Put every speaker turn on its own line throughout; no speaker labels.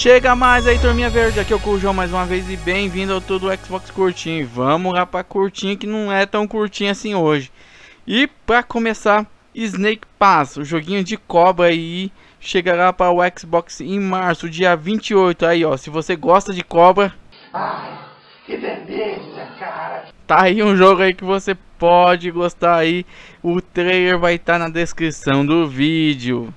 Chega mais aí, turminha verde, aqui é o Cujão mais uma vez e bem-vindo ao todo Xbox curtinho. Vamos lá pra Curtinho, que não é tão Curtinho assim hoje. E pra começar, Snake Pass, o joguinho de cobra aí, chegará para o Xbox em março, dia 28. Aí ó, se você gosta de cobra... Ai, que beleza, cara! Tá aí um jogo aí que você pode gostar aí, o trailer vai estar tá na descrição do vídeo.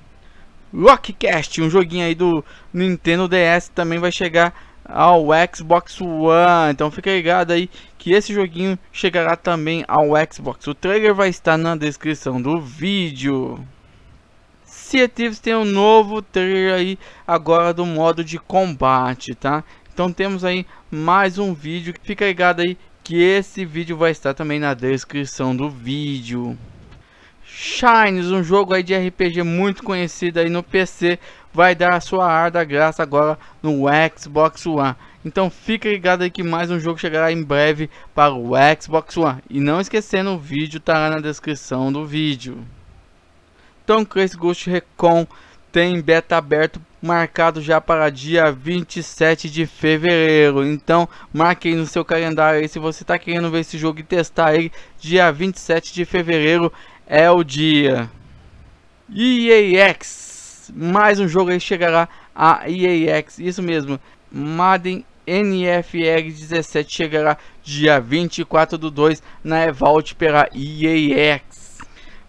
Rockcast, um joguinho aí do Nintendo DS também vai chegar ao Xbox One. Então fica ligado aí que esse joguinho chegará também ao Xbox. O trailer vai estar na descrição do vídeo. Sea Thieves tem um novo trailer aí agora do modo de combate, tá? Então temos aí mais um vídeo. Fica ligado aí que esse vídeo vai estar também na descrição do vídeo. Shines, um jogo aí de RPG muito conhecido aí no PC, vai dar a sua da graça agora no Xbox One. Então fica ligado aí que mais um jogo chegará em breve para o Xbox One. E não esquecendo, o vídeo estará na descrição do vídeo. Então Chris Ghost Recon tem beta aberto marcado já para dia 27 de fevereiro. Então, marque aí no seu calendário aí se você está querendo ver esse jogo e testar ele. Dia 27 de fevereiro é o dia. EAX, mais um jogo aí chegará a EAX, isso mesmo, Madden NFL 17 chegará dia 24 do 2 na Evault pela EAX.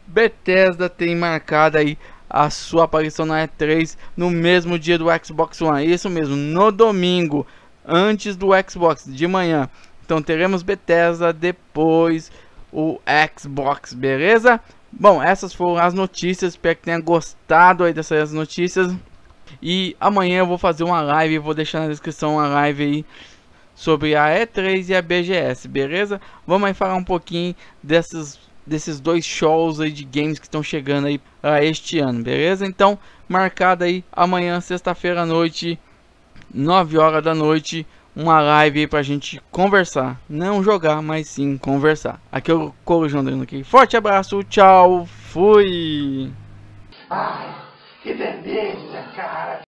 Bethesda tem marcada aí a sua aparição na E3 no mesmo dia do Xbox One. Isso mesmo, no domingo, antes do Xbox, de manhã. Então teremos Bethesda, depois o Xbox, beleza? Bom, essas foram as notícias, espero que tenha gostado aí dessas notícias. E amanhã eu vou fazer uma live, vou deixar na descrição uma live aí sobre a E3 e a BGS, beleza? Vamos aí falar um pouquinho dessas desses dois shows aí de games que estão chegando aí a este ano, beleza? Então, marcada aí amanhã, sexta-feira à noite, 9 horas da noite, uma live aí pra gente conversar. Não jogar, mas sim conversar. Aqui é o Corujão Andrino aqui. Forte abraço, tchau, fui! Ai, que cara!